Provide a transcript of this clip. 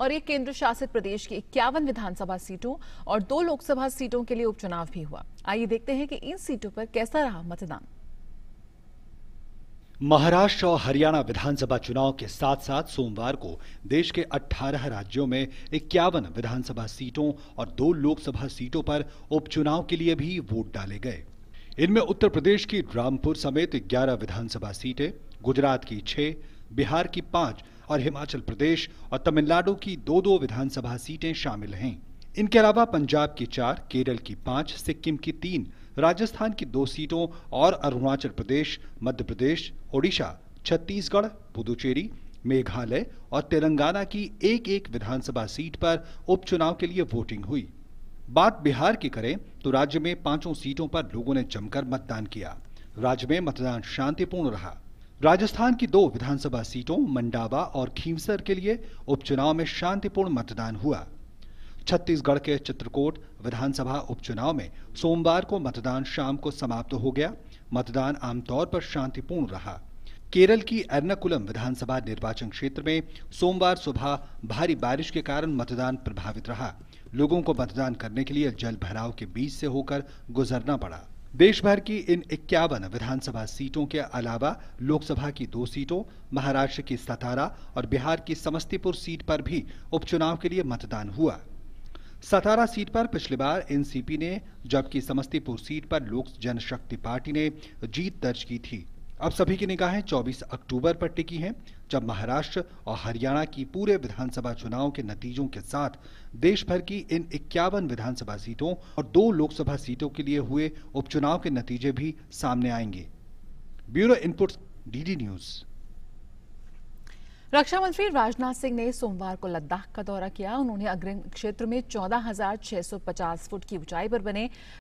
और ये केंद्र शासित प्रदेश की इक्यावन विधानसभा सीटों और दो लोकसभा सीटों के लिए उपचुनाव भी हुआ आइए देखते हैं कि इन सीटों पर कैसा रहा मतदान महाराष्ट्र और हरियाणा विधानसभा चुनाव के साथ साथ सोमवार को देश के 18 राज्यों में इक्यावन विधानसभा सीटों और दो लोकसभा सीटों पर उपचुनाव के लिए भी वोट डाले गए इनमें उत्तर प्रदेश की रामपुर समेत 11 विधानसभा सीटें गुजरात की छह बिहार की पांच और हिमाचल प्रदेश और तमिलनाडु की दो दो विधानसभा सीटें शामिल हैं इनके अलावा पंजाब की चार केरल की पांच सिक्किम की तीन राजस्थान की दो सीटों और अरुणाचल प्रदेश मध्य प्रदेश ओडिशा छत्तीसगढ़ पुदुचेरी मेघालय और तेलंगाना की एक एक विधानसभा सीट पर उपचुनाव के लिए वोटिंग हुई बात बिहार की करें तो राज्य में पांचों सीटों पर लोगों ने जमकर मतदान किया राज्य में मतदान शांतिपूर्ण रहा राजस्थान की दो विधानसभा सीटों मंडावा और खीमसर के लिए उपचुनाव में शांतिपूर्ण मतदान हुआ छत्तीसगढ़ के चित्रकोट विधानसभा उपचुनाव में सोमवार को मतदान शाम को समाप्त हो गया मतदान आमतौर पर शांतिपूर्ण रहा केरल की एर्नाकुलम विधानसभा निर्वाचन क्षेत्र में सोमवार सुबह भारी बारिश के कारण मतदान प्रभावित रहा लोगों को मतदान करने के लिए जल भराव के बीच से होकर गुजरना पड़ा देश भर की इन इक्यावन विधानसभा सीटों के अलावा लोकसभा की दो सीटों महाराष्ट्र की सतारा और बिहार की समस्तीपुर सीट पर भी उपचुनाव के लिए मतदान हुआ सतारा सीट पर पिछली बार एनसीपी ने जबकि समस्तीपुर सीट पर लोक जनशक्ति पार्टी ने जीत दर्ज की थी अब सभी की निगाहें 24 अक्टूबर पर टिकी हैं जब महाराष्ट्र और हरियाणा की पूरे विधानसभा चुनाव के नतीजों के साथ देश भर की इन इक्यावन विधानसभा सीटों और दो लोकसभा सीटों के लिए हुए उपचुनाव के नतीजे भी सामने आएंगे ब्यूरो इनपुट डीडी न्यूज़ रक्षा मंत्री राजनाथ सिंह ने सोमवार को लद्दाख का दौरा किया उन्होंने अग्रिम क्षेत्र में 14,650 फुट की ऊंचाई पर बने